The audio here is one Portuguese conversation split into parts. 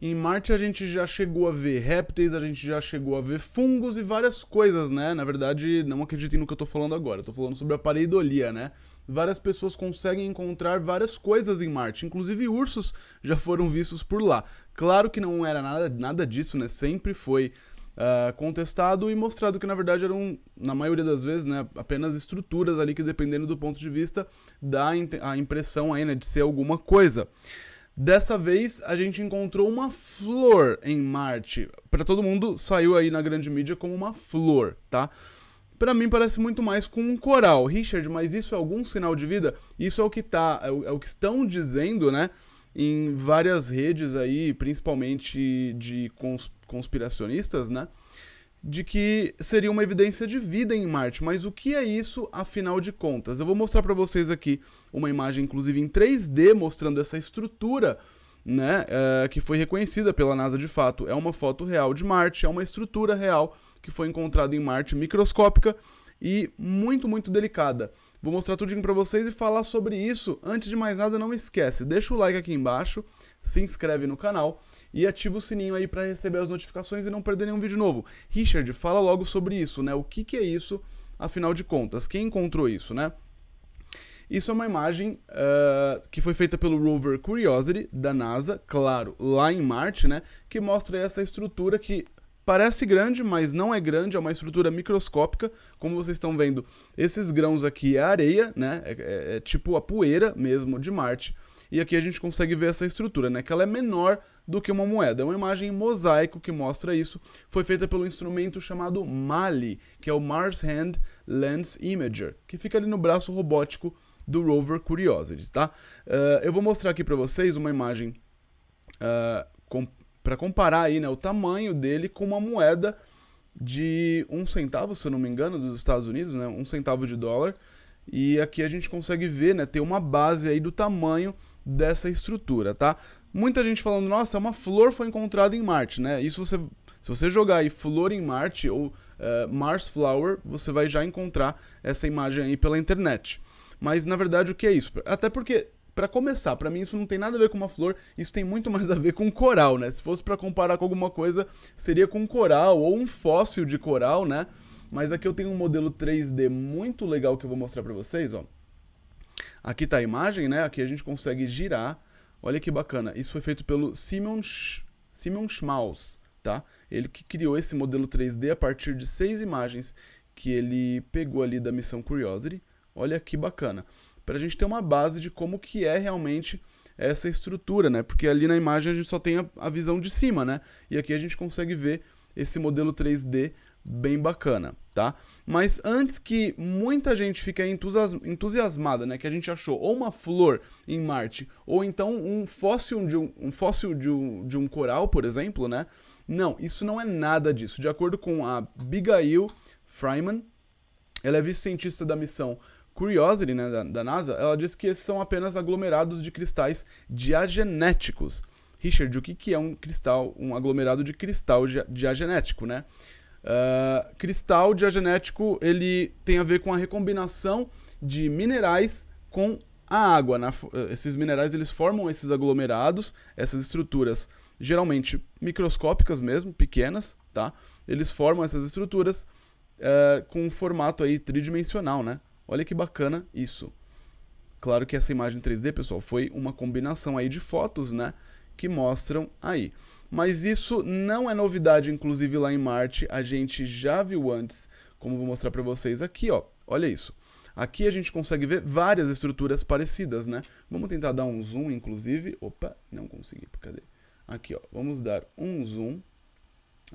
Em Marte a gente já chegou a ver répteis, a gente já chegou a ver fungos e várias coisas, né? Na verdade, não acreditem no que eu tô falando agora, eu tô falando sobre a pareidolia, né? Várias pessoas conseguem encontrar várias coisas em Marte, inclusive ursos já foram vistos por lá. Claro que não era nada, nada disso, né? Sempre foi Uh, contestado e mostrado que na verdade eram, na maioria das vezes, né, apenas estruturas ali que dependendo do ponto de vista dá a impressão aí, né, de ser alguma coisa. Dessa vez a gente encontrou uma flor em Marte. Para todo mundo saiu aí na grande mídia como uma flor, tá? Para mim parece muito mais com um coral. Richard, mas isso é algum sinal de vida? Isso é o que tá, é o, é o que estão dizendo, né? Em várias redes aí, principalmente de cons conspiracionistas, né? de que seria uma evidência de vida em Marte, mas o que é isso afinal de contas? Eu vou mostrar para vocês aqui uma imagem, inclusive em 3D, mostrando essa estrutura, né, uh, que foi reconhecida pela NASA de fato. É uma foto real de Marte, é uma estrutura real que foi encontrada em Marte microscópica e muito, muito delicada. Vou mostrar tudinho para vocês e falar sobre isso. Antes de mais nada, não esquece, deixa o like aqui embaixo, se inscreve no canal e ativa o sininho aí para receber as notificações e não perder nenhum vídeo novo. Richard, fala logo sobre isso, né? O que, que é isso, afinal de contas? Quem encontrou isso, né? Isso é uma imagem uh, que foi feita pelo rover Curiosity da NASA, claro, lá em Marte, né? Que mostra essa estrutura que Parece grande, mas não é grande, é uma estrutura microscópica. Como vocês estão vendo, esses grãos aqui é areia, né? É, é, é tipo a poeira mesmo de Marte. E aqui a gente consegue ver essa estrutura, né? Que ela é menor do que uma moeda. É uma imagem em mosaico que mostra isso. Foi feita pelo instrumento chamado MALI, que é o Mars Hand Lens Imager, que fica ali no braço robótico do rover Curiosity, tá? Uh, eu vou mostrar aqui para vocês uma imagem uh, com para comparar aí, né, o tamanho dele com uma moeda de um centavo, se eu não me engano, dos Estados Unidos, né, um centavo de dólar. E aqui a gente consegue ver, né, ter uma base aí do tamanho dessa estrutura, tá? Muita gente falando, nossa, uma flor foi encontrada em Marte, né? Isso você, se você jogar aí flor em Marte ou uh, Mars Flower, você vai já encontrar essa imagem aí pela internet. Mas na verdade o que é isso? Até porque para começar, para mim isso não tem nada a ver com uma flor, isso tem muito mais a ver com coral, né? Se fosse para comparar com alguma coisa, seria com coral ou um fóssil de coral, né? Mas aqui eu tenho um modelo 3D muito legal que eu vou mostrar para vocês, ó. Aqui tá a imagem, né? Aqui a gente consegue girar. Olha que bacana. Isso foi feito pelo Simon, Sch Simon Schmaus, tá? Ele que criou esse modelo 3D a partir de seis imagens que ele pegou ali da missão Curiosity. Olha que bacana para a gente ter uma base de como que é realmente essa estrutura, né? Porque ali na imagem a gente só tem a, a visão de cima, né? E aqui a gente consegue ver esse modelo 3D bem bacana, tá? Mas antes que muita gente fique entusiasmada, né, que a gente achou ou uma flor em Marte ou então um fóssil de um, um fóssil de um, de um coral, por exemplo, né? Não, isso não é nada disso. De acordo com a Abigail Fryman, ela é vice-cientista da missão Curiosity, né, da, da NASA, ela diz que esses são apenas aglomerados de cristais diagenéticos. Richard, o que, que é um cristal, um aglomerado de cristal diagenético, né? Uh, cristal diagenético, ele tem a ver com a recombinação de minerais com a água. Na, né? eh, esses minerais, eles formam esses aglomerados, essas estruturas, geralmente microscópicas mesmo, pequenas, tá? Eles formam essas estruturas uh, com um formato aí tridimensional, né? Olha que bacana isso. Claro que essa imagem 3D, pessoal, foi uma combinação aí de fotos, né? Que mostram aí. Mas isso não é novidade, inclusive lá em Marte a gente já viu antes, como vou mostrar para vocês aqui, ó. Olha isso. Aqui a gente consegue ver várias estruturas parecidas, né? Vamos tentar dar um zoom, inclusive. Opa, não consegui, cadê? Aqui, ó. Vamos dar um zoom.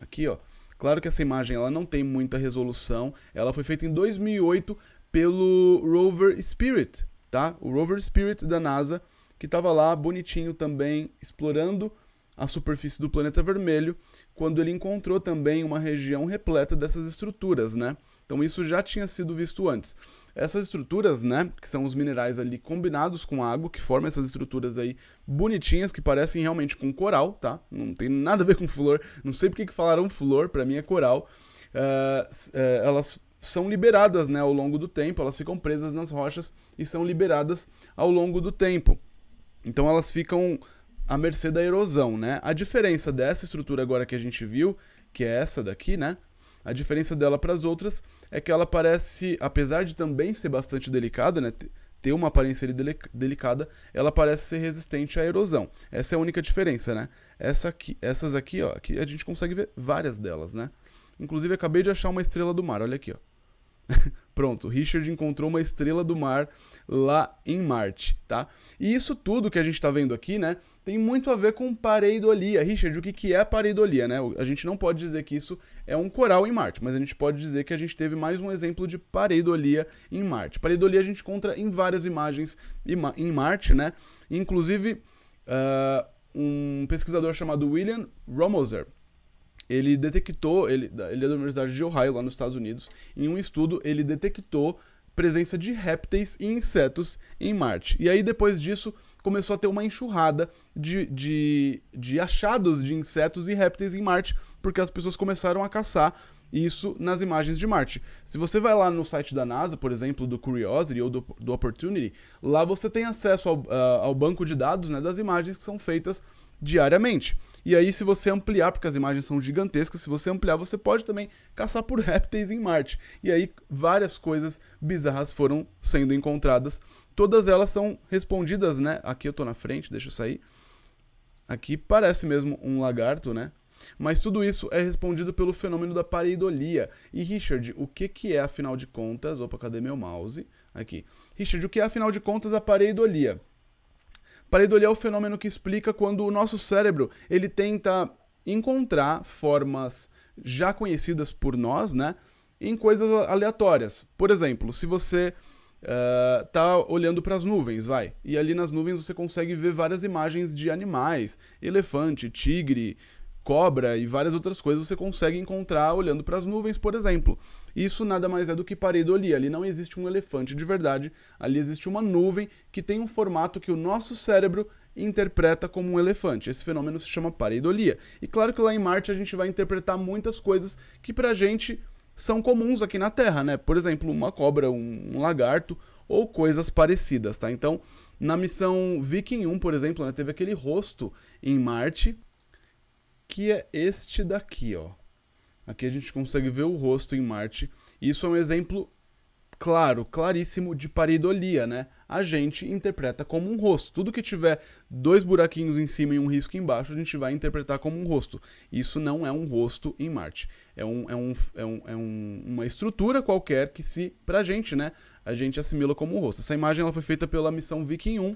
Aqui, ó. Claro que essa imagem ela não tem muita resolução, ela foi feita em 2008 pelo rover Spirit, tá? O rover Spirit da NASA, que estava lá bonitinho também explorando a superfície do planeta vermelho, quando ele encontrou também uma região repleta dessas estruturas, né? Então isso já tinha sido visto antes. Essas estruturas, né, que são os minerais ali combinados com água, que formam essas estruturas aí bonitinhas, que parecem realmente com coral, tá? Não tem nada a ver com flor, não sei porque que falaram flor, para mim é coral. Uh, uh, elas são liberadas né, ao longo do tempo, elas ficam presas nas rochas e são liberadas ao longo do tempo. Então elas ficam à mercê da erosão, né? A diferença dessa estrutura agora que a gente viu, que é essa daqui, né? A diferença dela para as outras é que ela parece, apesar de também ser bastante delicada, né? ter uma aparência delicada, ela parece ser resistente à erosão. Essa é a única diferença, né? Essa aqui, essas aqui, ó, aqui a gente consegue ver várias delas, né? Inclusive acabei de achar uma estrela do mar, olha aqui, ó. Pronto, Richard encontrou uma estrela do mar lá em Marte, tá? E isso tudo que a gente está vendo aqui, né, tem muito a ver com pareidolia. Richard, o que, que é pareidolia, né? A gente não pode dizer que isso é um coral em Marte, mas a gente pode dizer que a gente teve mais um exemplo de pareidolia em Marte. Pareidolia a gente encontra em várias imagens em Marte, né? Inclusive, uh, um pesquisador chamado William Romoser, ele detectou, ele, ele é da Universidade de Ohio, lá nos Estados Unidos, em um estudo ele detectou presença de répteis e insetos em Marte. E aí, depois disso, começou a ter uma enxurrada de, de, de achados de insetos e répteis em Marte, porque as pessoas começaram a caçar isso nas imagens de Marte. Se você vai lá no site da NASA, por exemplo, do Curiosity ou do, do Opportunity, lá você tem acesso ao, uh, ao banco de dados né, das imagens que são feitas diariamente. E aí, se você ampliar, porque as imagens são gigantescas, se você ampliar, você pode também caçar por répteis em Marte. E aí, várias coisas bizarras foram sendo encontradas. Todas elas são respondidas, né? Aqui eu tô na frente, deixa eu sair. Aqui parece mesmo um lagarto, né? Mas tudo isso é respondido pelo fenômeno da pareidolia. E Richard, o que, que é afinal de contas? Opa, cadê meu mouse? Aqui. Richard, o que é afinal de contas a pareidolia? Pareidolia é o fenômeno que explica quando o nosso cérebro ele tenta encontrar formas já conhecidas por nós, né? Em coisas aleatórias. Por exemplo, se você uh, tá olhando para as nuvens, vai, e ali nas nuvens você consegue ver várias imagens de animais: elefante, tigre, cobra e várias outras coisas você consegue encontrar olhando para as nuvens, por exemplo. Isso nada mais é do que pareidolia. Ali não existe um elefante de verdade, ali existe uma nuvem que tem um formato que o nosso cérebro interpreta como um elefante. Esse fenômeno se chama pareidolia. E claro que lá em Marte a gente vai interpretar muitas coisas que pra gente são comuns aqui na Terra, né? Por exemplo, uma cobra, um lagarto ou coisas parecidas, tá? Então, na missão Viking 1, por exemplo, né, teve aquele rosto em Marte que é este daqui, ó. Aqui a gente consegue ver o rosto em Marte. Isso é um exemplo claro, claríssimo de pareidolia, né? A gente interpreta como um rosto. Tudo que tiver dois buraquinhos em cima e um risco embaixo, a gente vai interpretar como um rosto. Isso não é um rosto em Marte. É, um, é, um, é, um, é um, uma estrutura qualquer que se, pra gente, né? A gente assimila como um rosto. Essa imagem ela foi feita pela missão Viking 1,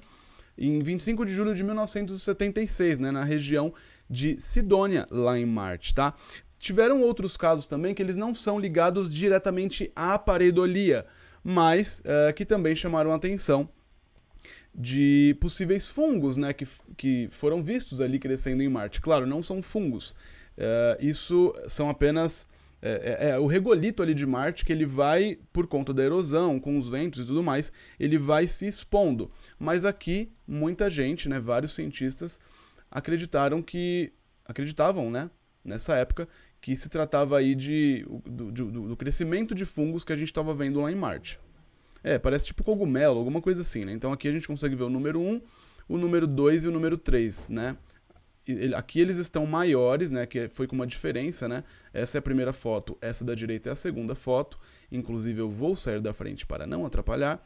em 25 de julho de 1976, né, na região de Sidônia, lá em Marte, tá? Tiveram outros casos também que eles não são ligados diretamente à pareidolia, mas uh, que também chamaram atenção de possíveis fungos, né, que, que foram vistos ali crescendo em Marte. Claro, não são fungos. Uh, isso são apenas é, é, é, o regolito ali de Marte, que ele vai, por conta da erosão, com os ventos e tudo mais, ele vai se expondo. Mas aqui, muita gente, né, vários cientistas, acreditaram que. acreditavam, né, nessa época, que se tratava aí de, do, do, do crescimento de fungos que a gente estava vendo lá em Marte. É, parece tipo cogumelo, alguma coisa assim, né? Então aqui a gente consegue ver o número 1, o número 2 e o número 3, né? aqui eles estão maiores, né? Que foi com uma diferença, né? Essa é a primeira foto, essa da direita é a segunda foto. Inclusive, eu vou sair da frente para não atrapalhar.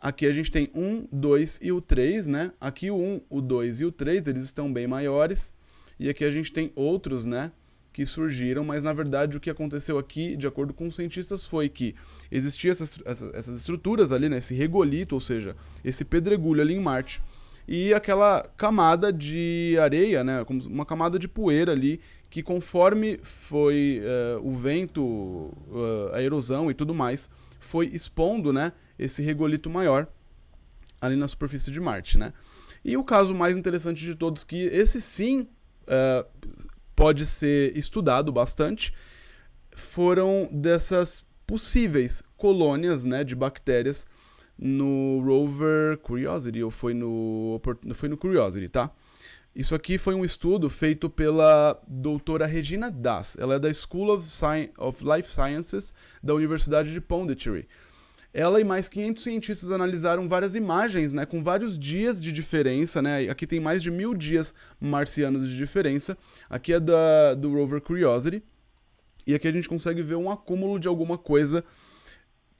Aqui a gente tem 1, 2 e o 3, né? Aqui o 1, o 2 e o 3, eles estão bem maiores. E aqui a gente tem outros, né? Que surgiram, mas na verdade o que aconteceu aqui, de acordo com os cientistas, foi que existiam essas, essas, essas estruturas ali, né? Esse regolito, ou seja, esse pedregulho ali em Marte e aquela camada de areia, né, como uma camada de poeira ali, que conforme foi uh, o vento, uh, a erosão e tudo mais, foi expondo, né, esse regolito maior ali na superfície de Marte, né. E o caso mais interessante de todos que esse sim uh, pode ser estudado bastante foram dessas possíveis colônias, né, de bactérias no rover Curiosity, ou foi no, foi no Curiosity, tá? Isso aqui foi um estudo feito pela doutora Regina Das. Ela é da School of, Sci of Life Sciences da Universidade de Pondicherry. Ela e mais 500 cientistas analisaram várias imagens, né, com vários dias de diferença, né? Aqui tem mais de mil dias marcianos de diferença. Aqui é da, do rover Curiosity. E aqui a gente consegue ver um acúmulo de alguma coisa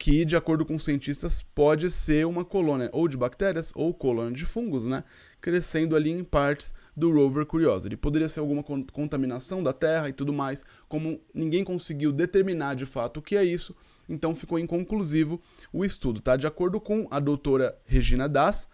que, de acordo com cientistas, pode ser uma colônia ou de bactérias ou colônia de fungos, né? Crescendo ali em partes do rover Curiosity. Poderia ser alguma con contaminação da Terra e tudo mais. Como ninguém conseguiu determinar de fato o que é isso, então ficou inconclusivo o estudo, tá? De acordo com a doutora Regina Das,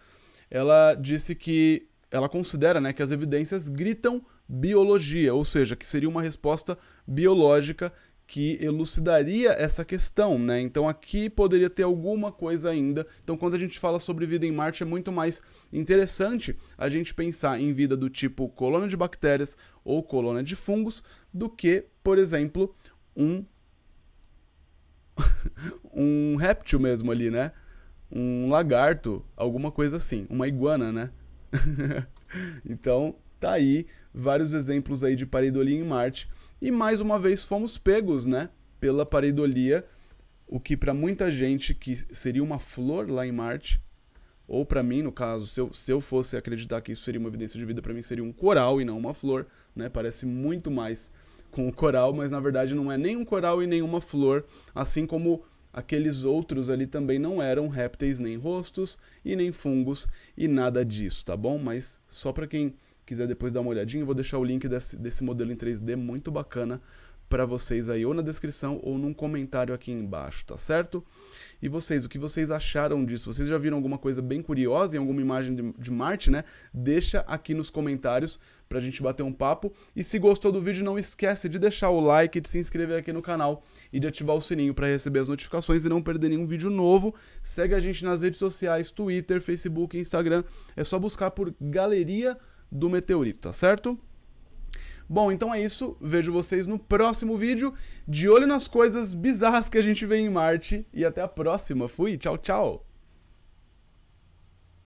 ela disse que ela considera né, que as evidências gritam biologia, ou seja, que seria uma resposta biológica que elucidaria essa questão, né? Então aqui poderia ter alguma coisa ainda. Então quando a gente fala sobre vida em Marte é muito mais interessante a gente pensar em vida do tipo colônia de bactérias ou colônia de fungos do que, por exemplo, um um réptil mesmo ali, né? Um lagarto, alguma coisa assim, uma iguana, né? então, tá aí vários exemplos aí de pareidolia em Marte e mais uma vez fomos pegos, né, pela pareidolia, o que para muita gente que seria uma flor lá em Marte, ou para mim, no caso, se eu, se eu fosse acreditar que isso seria uma evidência de vida, para mim seria um coral e não uma flor, né? Parece muito mais com o coral, mas na verdade não é nem um coral e nem uma flor, assim como aqueles outros ali também não eram répteis, nem rostos e nem fungos e nada disso, tá bom? Mas só para quem quiser depois dar uma olhadinha, vou deixar o link desse, desse modelo em 3D muito bacana para vocês aí ou na descrição ou num comentário aqui embaixo, tá certo? E vocês, o que vocês acharam disso? Vocês já viram alguma coisa bem curiosa em alguma imagem de, de Marte, né? Deixa aqui nos comentários pra gente bater um papo. E se gostou do vídeo, não esquece de deixar o like, de se inscrever aqui no canal e de ativar o sininho para receber as notificações e não perder nenhum vídeo novo. Segue a gente nas redes sociais, Twitter, Facebook, Instagram. É só buscar por Galeria do meteorito, tá certo? Bom, então é isso. Vejo vocês no próximo vídeo. De olho nas coisas bizarras que a gente vê em Marte. E até a próxima. Fui, tchau, tchau.